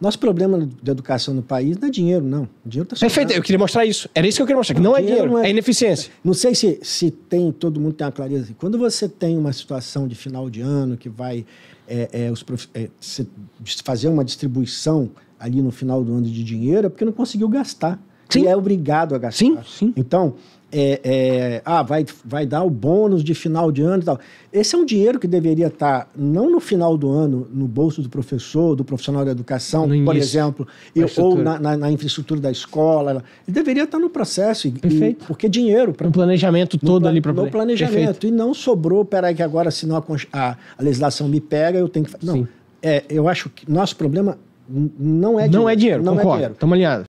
Nosso problema de educação no país não é dinheiro, não. O dinheiro está Perfeito, eu queria mostrar isso. Era isso que eu queria mostrar, que não, não é dinheiro, dinheiro não é... é... ineficiência. Não sei se, se tem, todo mundo tem uma clareza. Quando você tem uma situação de final de ano que vai é, é, os prof... É, fazer uma distribuição ali no final do ano de dinheiro, é porque não conseguiu gastar. Sim. é obrigado a gastar. Sim, sim. Então, é, é, ah, vai, vai dar o bônus de final de ano e tal. Esse é um dinheiro que deveria estar, tá não no final do ano, no bolso do professor, do profissional da educação, no por início, exemplo, na eu, ou na, na, na, infraestrutura da escola. Ele deveria estar tá no processo. Perfeito. E, porque dinheiro. Pra, no planejamento no todo ali para No planejamento. Perfeito. E não sobrou, peraí, que agora, senão a, a, a legislação me pega, eu tenho que. Não. Sim. É, eu acho que nosso problema é não é dinheiro. Não é dinheiro, não concordo. É dinheiro. Estamos alinhados.